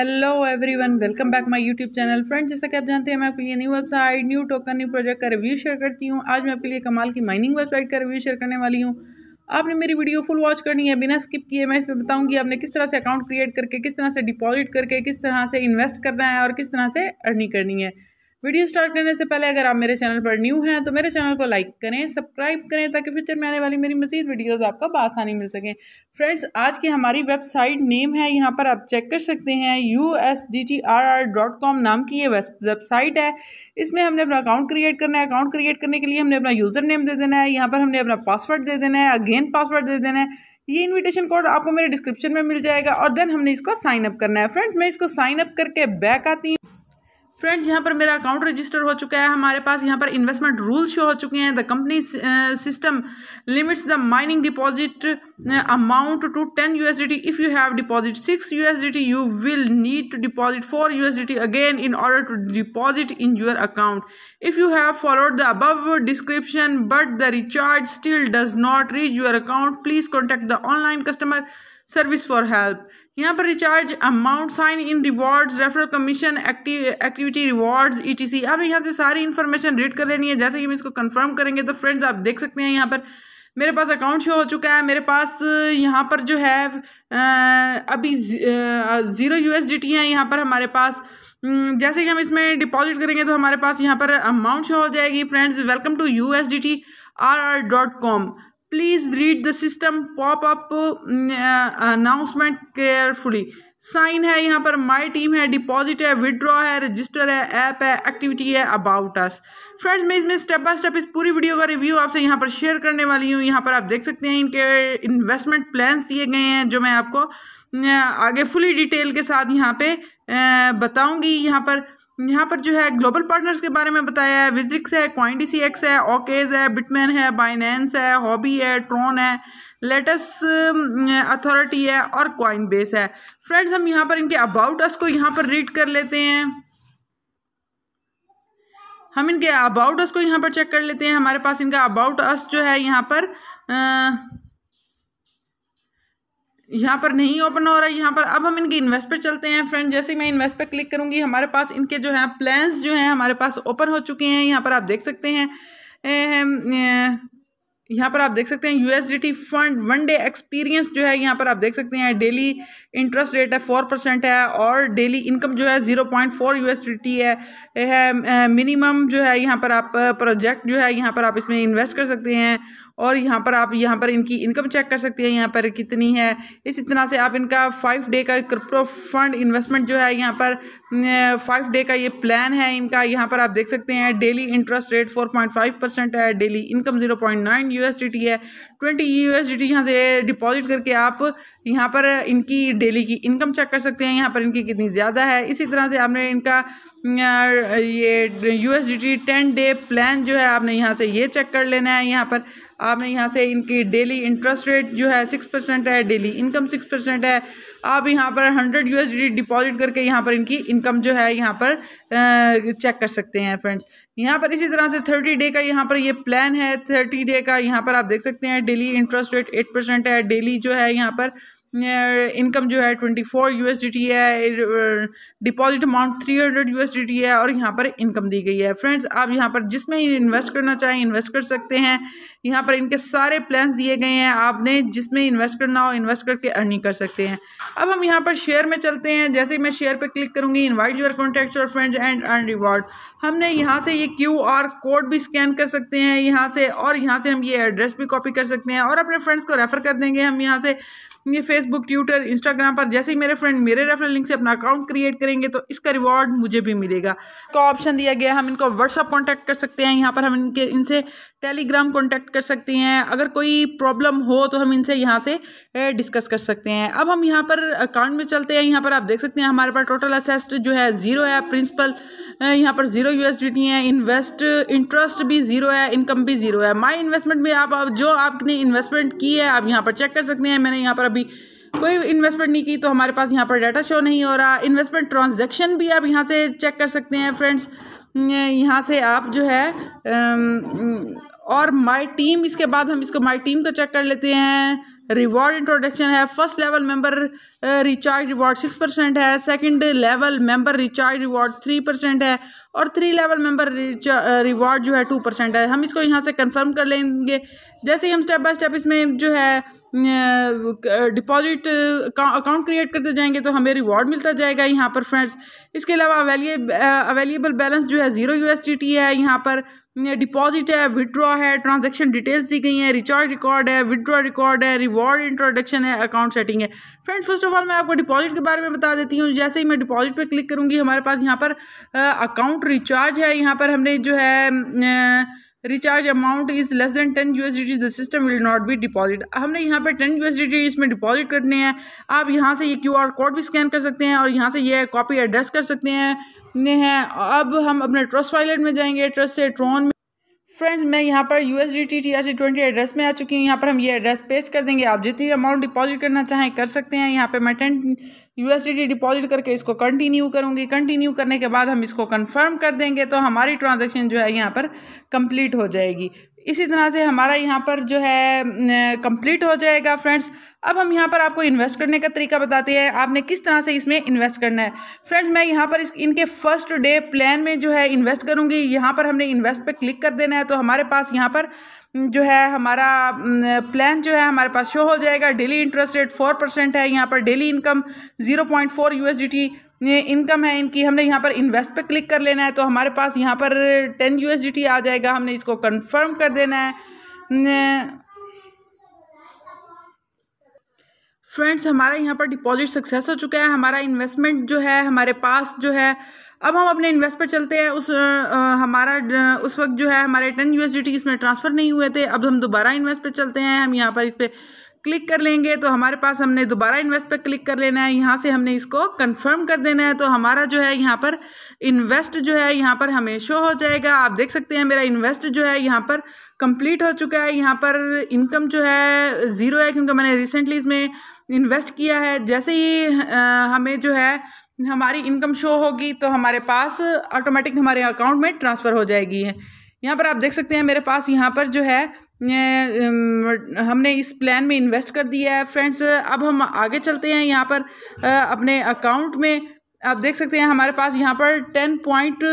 hello everyone welcome back my YouTube channel friend जैसा कि आप जानते हैं मैं आपके लिए new website new token new project का रिव्यू शेयर करती हूँ आज मैं आपके लिए कमाल की माइनिंग वेबसाइट का रिव्यू शेयर करने वाली हूँ आपने मेरी वीडियो फुल वॉच करनी है बिना स्किप किए मैं इसमें बताऊँगी आपने किस तरह से अकाउंट क्रिएट करके किस तरह से डिपॉजिट करके किस तरह से इन्वेस्ट करना है और किस तरह से अर्निंग करनी है वीडियो स्टार्ट करने से पहले अगर आप मेरे चैनल पर न्यू हैं तो मेरे चैनल को लाइक करें सब्सक्राइब करें ताकि फ्यूचर में आने वाली मेरी मजीद वीडियोस आपको आसानी मिल सकें फ्रेंड्स आज की हमारी वेबसाइट नेम है यहाँ पर आप चेक कर सकते हैं U S D T R R dot com नाम की ये वेबसाइट है इसमें हमने अपना अकाउंट क्रिएट करना है अकाउंट क्रिएट करने के लिए हमने अपना यूज़र नेम दे देना है यहाँ पर हमने अपना पासवर्ड दे देना है अगेन पासवर्ड दे देना है ये इनविटेशन कोड आपको मेरे डिस्क्रिप्शन में मिल जाएगा और देन हमने इसको साइनअप करना है फ्रेंड्स मैं इसको साइनअप करके बैक आती हूँ फ्रेंड्स यहाँ पर मेरा अकाउंट रजिस्टर हो चुका है हमारे पास यहाँ पर इन्वेस्टमेंट रूल शो हो चुके हैं the company system limits the mining deposit amount to ten U S D T if you have deposit six U S D T you will need to deposit four U S D T again in order to deposit in your account if you have followed the above description but the recharge still does not reach your account please contact the online customer service for help यहाँ पर recharge amount sign in rewards referral commission activity rewards etc अब यहाँ से सारी information read कर लेनी है जैसे कि हम इसको कंफर्म करेंगे तो फ्रेंड्स आप देख सकते हैं यहाँ पर मेरे पास अकाउंट शो हो चुका है मेरे पास यहाँ पर जो है अभी zero U S D T है यहाँ पर हमारे पास जैसे कि हम इसमें डिपॉजिट करेंगे तो हमारे पास यहाँ पर अमाउंट शो हो जाएगी friends welcome to U S D T R R dot com please read the system pop up announcement carefully sign है यहाँ पर माय टीम है डिपॉजिट है विड्रॉ है रजिस्टर है ऐप है एक्टिविटी है अबाउट अस फ्रेंड्स मैं इसमें स्टेप बाय स्टेप इस पूरी वीडियो का रिव्यू आपसे यहाँ पर शेयर करने वाली हूँ यहाँ पर आप देख सकते हैं इनके इन्वेस्टमेंट प्लान्स दिए गए हैं जो मैं आपको mm, आगे फुली डिटेल के साथ यहाँ पे uh, बताऊँगी यहाँ पर यहाँ पर जो है ग्लोबल पार्टनर्स के बारे में बताया है विजिक्स है क्वाइन डी सी एक्स है ओकेज है बिटमैन है बाइनेंस है हॉबी है ट्रोन है लेटस अथॉरिटी है और क्वाइन बेस है फ्रेंड्स हम यहाँ पर इनके अबाउट अस को यहाँ पर रीड कर लेते हैं हम इनके अबाउट अस को यहाँ पर चेक कर लेते हैं हमारे पास इनका अबाउट अस जो है यहाँ पर आ, यहाँ पर नहीं ओपन हो रहा है यहाँ पर अब हम इनके इन्वेस्ट पर चलते हैं फ्रेंड जैसे मैं इन्वेस्ट पर क्लिक करूँगी हमारे पास इनके जो है प्लान्स जो हैं हमारे पास ओपन हो चुके हैं यहाँ पर आप देख सकते हैं यहाँ पर आप देख सकते हैं T fund one day experience जो है यहाँ पर आप देख सकते हैं डेली इंटरेस्ट रेट है फोर परसेंट है और डेली इनकम जो है zero point four D T है मिनिमम जो है यहाँ पर आप प्रोजेक्ट जो है यहाँ पर आप इसमें इन्वेस्ट कर सकते हैं और यहाँ पर आप यहाँ पर इनकी इनकम चेक कर सकते हैं यहाँ पर कितनी है इसी तरह से आप इनका फाइव डे का क्रिप्टो फंड इन्वेस्टमेंट जो है यहाँ पर फाइव डे का ये प्लान है इनका यहाँ पर आप देख सकते हैं daily interest rate four point five percent है daily income zero point nine U है ट्वेंटी यू एस यहाँ से डिपॉजिट करके आप यहाँ पर इनकी डेली की इनकम चेक कर सकते हैं यहाँ पर इनकी कितनी ज़्यादा है इसी तरह से आपने इनका ये U S ten day plan जो है आपने यहाँ से ये चेक कर लेना है यहाँ पर आपने यहाँ से इनकी डेली इंटरेस्ट रेट जो है सिक्स परसेंट है डेली इनकम सिक्स परसेंट है आप यहाँ पर hundred U S D deposit करके यहाँ पर इनकी इनकम जो है यहाँ पर चेक कर सकते हैं फ्रेंड्स यहाँ पर इसी तरह से थर्टी डे का यहाँ पर ये प्लान है थर्टी डे का यहाँ पर आप देख सकते हैं daily interest rate eight percent है डेली जो है यहाँ पर इनकम जो है ट्वेंटी फोर यू है deposit amount three hundred U है और यहाँ पर इनकम दी गई है फ्रेंड्स आप यहाँ पर जिसमें इन्वेस्ट करना चाहें इन्वेस्ट कर सकते हैं यहाँ पर इनके सारे प्लान्स दिए गए हैं आपने जिसमें इन्वेस्ट करना हो इन्वेस्ट करके अर्निंग कर सकते हैं अब हम यहाँ पर शेयर में चलते हैं जैसे मैं शेयर पर क्लिक करूँगी इन्वाइट यूर कॉन्टैक्ट और फ्रेंड्स एंड अर्न रिवॉर्ड हमने यहाँ से ये क्यू कोड भी स्कैन कर सकते हैं यहाँ से और यहाँ से हम ये एड्रेस भी कॉपी कर सकते हैं और अपने फ्रेंड्स को रेफ़र कर देंगे हम यहाँ से ये फेसबुक ट्विटर इंस्टाग्राम पर जैसे ही मेरे फ्रेंड मेरे रेफरल लिंक से अपना अकाउंट क्रिएट करेंगे तो इसका रिवॉर्ड मुझे भी मिलेगा का ऑप्शन दिया गया हम इनको व्हाट्सअप कॉन्टैक्ट कर सकते हैं यहाँ पर हम इनके इनसे टेलीग्राम कॉन्टैक्ट कर सकते हैं अगर कोई प्रॉब्लम हो तो हम इनसे यहाँ से डिस्कस कर सकते हैं अब हम यहाँ पर अकाउंट में चलते हैं यहाँ पर आप देख सकते हैं हमारे पास टोटल असेस्ट जो है ज़ीरो है प्रिंसिपल यहाँ पर जीरो यू है इन्वेस्ट इंटरेस्ट भी जीरो है इनकम भी जीरो है माई इन्वेस्टमेंट में आप जो आपने इन्वेस्टमेंट की है आप यहाँ पर चेक कर सकते हैं मैंने यहाँ पर अभी कोई इन्वेस्टमेंट नहीं की तो हमारे पास यहाँ पर डाटा शो नहीं हो रहा इन्वेस्टमेंट ट्रांजैक्शन भी आप यहाँ से चेक कर सकते हैं फ्रेंड्स यहाँ से आप जो है और माय टीम इसके बाद हम इसको माय टीम को चेक कर लेते हैं रिवॉर्ड इंट्रोडक्शन है first level member recharge reward six percent है second level member recharge reward three percent है और थ्री लेवल मेंबर रिवॉर्ड जो है टू परसेंट है हम इसको यहाँ से कंफर्म कर लेंगे जैसे ही हम स्टेप बाय स्टेप इसमें जो है डिपॉजिट अकाउंट क्रिएट करते जाएंगे तो हमें रिवॉर्ड मिलता जाएगा यहाँ पर फ्रेंड्स इसके अलावा अवेलेबल बैलेंस uh, जो है ज़ीरो यू है यहाँ पर डिपॉजिट है विड्रॉ है ट्रांजैक्शन डिटेल्स दी गई हैं रिचार्ज रिकॉर्ड है विड्रॉ रिकॉर्ड है रिवॉर्ड इंट्रोडक्शन है अकाउंट सेटिंग है फ्रेंड्स फर्स्ट ऑफ ऑल मैं आपको डिपॉजिट के बारे में बता देती हूँ जैसे ही मैं डिपॉजिट पे क्लिक करूँगी हमारे पास यहाँ पर अकाउंट रिचार्ज है यहाँ पर हमने जो है uh, recharge amount is less than ten U S D the system will not be deposit हमने यहाँ पर टेन यू एस डी इसमें डिपॉजिट करने हैं आप यहाँ से ये क्यू आर कोड भी स्कैन कर सकते हैं और यहाँ से ये कॉपी एड्रेस कर सकते हैं हैं अब हम अपने ट्रस्ट वॉलेट में जाएंगे ट्रस्ट से ट्रोन में फ्रेंड्स मैं यहाँ पर U S D T T R C twenty address में आ चुकी हूँ यहाँ पर हम ये एड्रेस पेस्ट कर देंगे आप जितनी अमाउंट डिपॉजिट करना चाहें कर सकते हैं यहाँ पर मैं ten U S D T deposit करके इसको कंटिन्यू करूँगी कंटिन्यू करने के बाद हम इसको कन्फर्म कर देंगे तो हमारी ट्रांजेक्शन जो है यहाँ पर कम्प्लीट हो जाएगी इसी तरह से हमारा यहाँ पर जो है कंप्लीट हो जाएगा फ्रेंड्स अब हम यहाँ पर आपको इन्वेस्ट करने का तरीका बताते हैं आपने किस तरह से इसमें इन्वेस्ट करना है फ्रेंड्स मैं यहाँ पर इस इनके फर्स्ट डे प्लान में जो है इन्वेस्ट करूँगी यहाँ पर हमने इन्वेस्ट पे क्लिक कर देना है तो हमारे पास यहाँ पर जो है हमारा प्लान जो है हमारे पास शो हो जाएगा daily interest rate four percent है यहाँ पर daily income zero point four U S D T income है इनकी हमने यहाँ पर इन्वेस्ट पे क्लिक कर लेना है तो हमारे पास यहाँ पर टेन यू आ जाएगा हमने इसको कंफर्म कर देना है फ्रेंड्स हमारा यहाँ पर डिपॉजिट सक्सेस हो चुका है हमारा इन्वेस्टमेंट जो है हमारे पास जो है अब हम अपने इन्वेस्ट पर चलते हैं उस आ, हमारा उस वक्त जो है हमारे टेन यू इसमें ट्रांसफ़र नहीं हुए थे अब हम दोबारा इन्वेस्ट पर चलते हैं हम यहाँ पर इस पर क्लिक कर लेंगे तो हमारे पास हमने दोबारा इन्वेस्ट पे क्लिक कर लेना है यहाँ से हमने इसको कंफर्म कर देना है तो हमारा जो है यहाँ पर इन्वेस्ट जो है यहाँ पर हमें शो हो जाएगा आप देख सकते हैं मेरा इन्वेस्ट जो है यहाँ पर कंप्लीट हो चुका है यहाँ पर इनकम जो है ज़ीरो है क्योंकि मैंने रिसेंटली इसमें इन्वेस्ट किया है जैसे ही हमें जो है हमारी इनकम शो होगी तो हमारे पास ऑटोमेटिक हमारे अकाउंट में ट्रांसफ़र हो जाएगी है यहाँ पर आप देख सकते हैं मेरे पास यहाँ पर जो है हमने इस प्लान में इन्वेस्ट कर दिया है फ्रेंड्स अब हम आगे चलते हैं यहाँ पर अपने अकाउंट में आप देख सकते हैं हमारे पास यहाँ पर टेन पॉइंट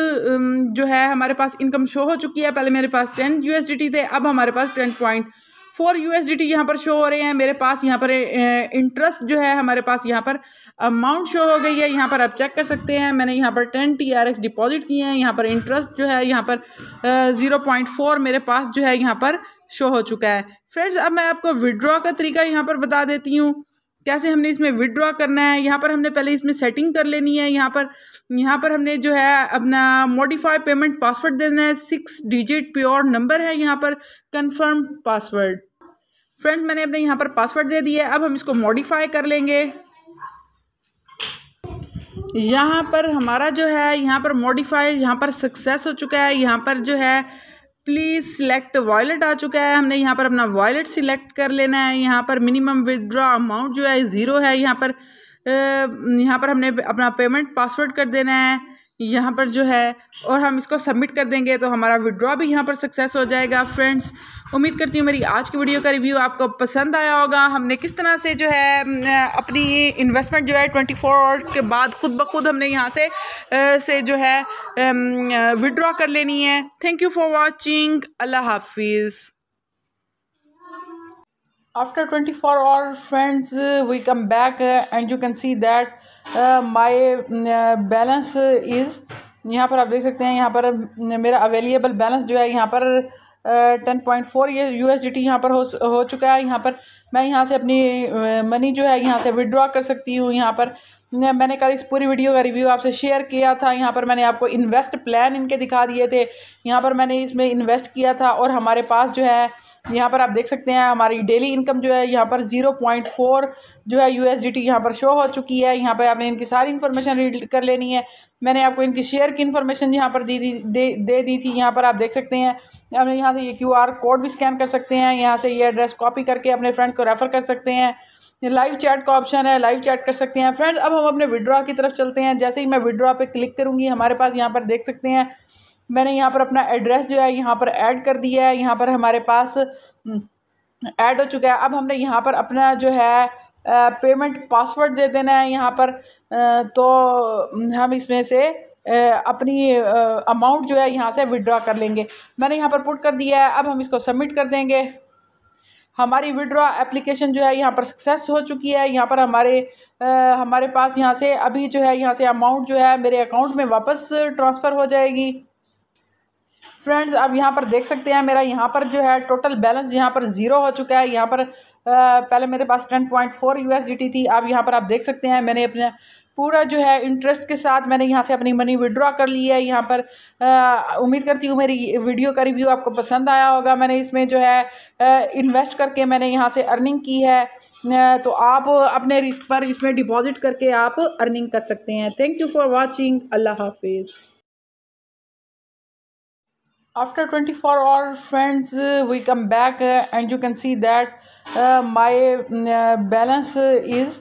जो है हमारे पास इनकम शो हो चुकी है पहले मेरे पास टेन यू थे अब हमारे पास ten point four U S यहाँ पर शो हो रहे हैं मेरे पास यहाँ पर इंटरेस्ट जो है हमारे पास यहाँ पर अमाउंट शो हो गई है यहाँ पर आप चेक कर सकते हैं मैंने यहाँ पर ten T R X deposit किए हैं यहाँ पर इंटरेस्ट जो है यहाँ पर ज़ीरो पॉइंट फोर मेरे पास जो है यहाँ पर शो हो चुका है फ्रेंड्स अब मैं आपको विड्रॉ का तरीका यहाँ पर बता देती हूँ कैसे हमने इसमें विड्रॉ करना है यहाँ पर हमने पहले इसमें सेटिंग कर लेनी है यहाँ पर यहाँ पर हमने जो है अपना मॉडिफाई पेमेंट पासवर्ड देना है सिक्स डिजिट प्योर नंबर है यहाँ पर कन्फर्म पासवर्ड फ्रेंड्स मैंने अपने यहाँ पर पासवर्ड दे दिया है अब हम इसको मॉडिफाई कर लेंगे यहाँ पर हमारा जो है यहाँ पर मॉडिफाई यहाँ पर सक्सेस हो चुका है यहाँ पर जो है प्लीज़ सिलेक्ट वॉलेट आ चुका है हमने यहाँ पर अपना वॉलेट सिलेक्ट कर लेना है यहाँ पर मिनिमम विदड्रॉ अमाउंट जो है ज़ीरो है यहाँ पर यहाँ पर हमने अपना पेमेंट पासवर्ड कर देना है यहाँ पर जो है और हम इसको सबमिट कर देंगे तो हमारा विड्रॉ भी यहाँ पर सक्सेस हो जाएगा फ्रेंड्स उम्मीद करती हूँ मेरी आज की वीडियो का रिव्यू आपको पसंद आया होगा हमने किस तरह से जो है अपनी इन्वेस्टमेंट जो है ट्वेंटी फोर आवर्स के बाद खुद ब खुद हमने यहाँ से से जो है विड्रॉ कर लेनी है थैंक यू फॉर वॉचिंग अल्लाह हाफिज़ after 24 hours friends uh, we come back uh, and you can see that uh, my uh, balance is यहाँ पर आप देख सकते हैं यहाँ पर मेरा अवेलेबल बैलेंस जो है यहाँ पर टेन पॉइंट फोर ये यू एस डी टी यहाँ पर हो हो चुका है यहाँ पर मैं यहाँ से अपनी मनी uh, जो है यहाँ से विड्रॉ कर सकती हूँ यहाँ पर मैंने कल इस पूरी वीडियो का रिव्यू आपसे शेयर किया था यहाँ पर मैंने आपको इन्वेस्ट प्लान इनके दिखा दिए थे यहाँ पर मैंने इसमें इन्वेस्ट किया था और हमारे पास जो है यहाँ पर आप देख सकते हैं हमारी डेली इनकम जो है यहाँ पर ज़ीरो पॉइंट फोर जो है यू एस डी टी यहाँ पर शो हो चुकी है यहाँ पर आपने इनकी सारी इन्फॉर्मेशन रीड कर लेनी है मैंने आपको इनकी शेयर की इन्फॉर्मेशन यहाँ पर दी दी दे, दे दी थी यहाँ पर आप देख सकते हैं हमने यहाँ से ये क्यू आर कोड भी स्कैन कर सकते हैं यहाँ से ये एड्रेस कॉपी करके अपने फ्रेंड्स को रेफ़र कर सकते हैं लाइव चैट का ऑप्शन है लाइव चैट कर सकते हैं फ्रेंड्स अब हम अपने विड्रॉ की तरफ चलते हैं जैसे ही मैं विड्रॉ पे क्लिक करूँगी हमारे पास यहाँ पर देख सकते हैं मैंने यहाँ पर अपना एड्रेस जो है यहाँ पर ऐड कर दिया है यहाँ पर हमारे पास ऐड हम्म, हो चुका है अब हमने यहाँ पर अपना जो है पेमेंट पासवर्ड दे देना है यहाँ पर तो हम्म, हम इसमें से अपनी अमाउंट जो है यहाँ से विड्रॉ कर लेंगे मैंने यहाँ पर पुट कर दिया है अब हम इसको सबमिट कर देंगे हमारी विड्रॉ एप्लीकेशन जो है यहाँ पर सक्सेस हो चुकी है यहाँ पर हमारे आ, हमारे पास यहाँ से अभी जो है यहाँ से अमाउंट जो है मेरे अकाउंट में वापस ट्रांसफ़र हो जाएगी फ्रेंड्स अब यहाँ पर देख सकते हैं मेरा यहाँ पर जो है टोटल बैलेंस यहाँ पर ज़ीरो हो चुका है यहाँ पर पहले मेरे पास टेन पॉइंट फोर यू थी अब यहाँ पर आप देख सकते हैं मैंने अपने पूरा जो है इंटरेस्ट के साथ मैंने यहाँ से अपनी मनी विड्रॉ कर ली है यहाँ पर उम्मीद करती हूँ मेरी वीडियो का रिव्यू आपको पसंद आया होगा मैंने इसमें जो है इन्वेस्ट करके मैंने यहाँ से अर्निंग की है तो आप अपने रिस्क पर इसमें डिपॉजिट करके आप अर्निंग कर सकते हैं थैंक यू फॉर वॉचिंग अल्लाह हाफिज़ after twenty hours friends friends we come back and and you can see that uh, my uh, balance is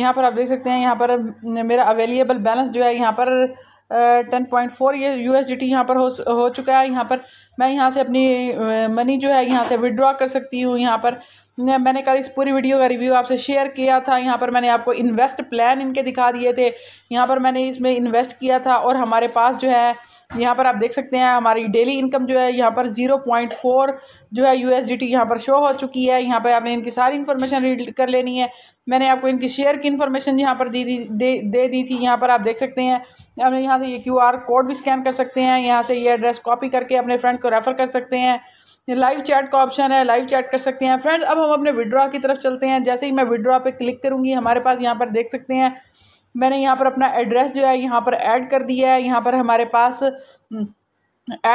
यहाँ पर आप देख सकते हैं यहाँ पर मेरा अवेलेबल बैलेंस जो है यहाँ पर टेन पॉइंट फोर ये यू एस डी टी यहाँ पर हो हो चुका है यहाँ पर मैं यहाँ से अपनी मनी uh, जो है यहाँ से विड्रॉ कर सकती हूँ यहाँ पर मैंने कल इस पूरी वीडियो का रिव्यू आपसे शेयर किया था यहाँ पर मैंने आपको इन्वेस्ट प्लान इनके दिखा दिए थे यहाँ पर मैंने इसमें इन्वेस्ट किया था और हमारे पास जो है यहाँ पर आप देख सकते हैं हमारी डेली इनकम जो है यहाँ पर ज़ीरो पॉइंट फोर जो है यू एस डी टी यहाँ पर शो हो चुकी है यहाँ पर आपने इनकी सारी इन्फॉर्मेशन रीड कर लेनी है मैंने आपको इनकी शेयर की इन्फॉर्मेशन यहाँ पर दी दी दे दे दी थी यहाँ पर आप देख सकते हैं हमने यहाँ से ये क्यू आर कोड भी स्कैन कर सकते हैं यहाँ से ये एड्रेस कॉपी करके अपने फ्रेंड्स को रेफ़र कर सकते हैं लाइव चैट का ऑप्शन है लाइव चैट कर सकते हैं फ्रेंड्स अब हम अपने विड्रॉ की तरफ चलते हैं जैसे ही मैं विड्रॉ पर क्लिक करूँगी हमारे पास यहाँ पर देख सकते हैं मैंने यहाँ पर अपना एड्रेस जो है यहाँ पर ऐड कर दिया है यहाँ पर हमारे पास ऐड हम्म,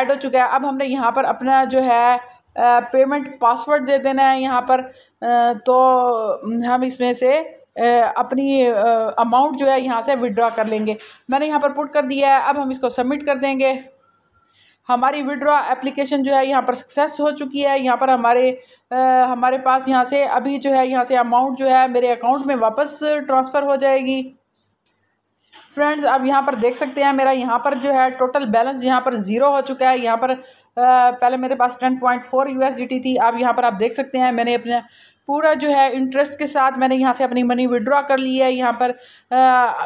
हो चुका है अब हमने यहाँ पर अपना जो है पेमेंट पासवर्ड दे देना है यहाँ पर तो हम्म, हम इसमें से अपनी अमाउंट जो है यहाँ से विड्रॉ कर लेंगे मैंने यहाँ पर पुट कर दिया है अब हम इसको सबमिट कर देंगे हमारी विड्रॉ एप्लीकेशन जो है यहाँ पर सक्सेस हो चुकी है यहाँ पर हमारे आ, हमारे पास यहाँ से अभी जो है यहाँ से अमाउंट जो है मेरे अकाउंट में वापस ट्रांसफ़र हो जाएगी फ्रेंड्स आप यहाँ पर देख सकते हैं मेरा यहाँ पर जो है टोटल बैलेंस यहाँ पर ज़ीरो हो चुका है यहाँ पर आ, पहले मेरे पास टेन पॉइंट फोर यू थी आप यहाँ पर आप देख सकते हैं मैंने अपने पूरा जो है इंटरेस्ट के साथ मैंने यहाँ से अपनी मनी विड्रॉ कर ली है यहाँ पर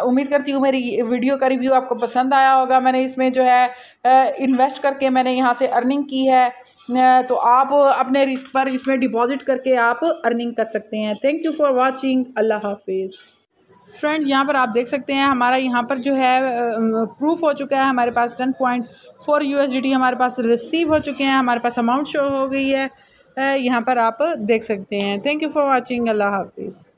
उम्मीद करती हूँ मेरी वीडियो का रिव्यू आपको पसंद आया होगा मैंने इसमें जो है इन्वेस्ट करके मैंने यहाँ से अर्निंग की है तो आप अपने रिस्क पर इसमें डिपॉजिट करके आप अर्निंग कर सकते हैं थैंक यू फॉर वॉचिंग अल्लाह हाफिज़ फ्रेंड यहाँ पर आप देख सकते हैं हमारा यहाँ पर जो है प्रूफ हो चुका है हमारे पास टेन पॉइंट फोर यू हमारे पास रिसीव हो चुके हैं हमारे पास अमाउंट शो हो गई है यहाँ पर आप देख सकते हैं थैंक यू फॉर वॉचिंग अल्लाह हाफिज़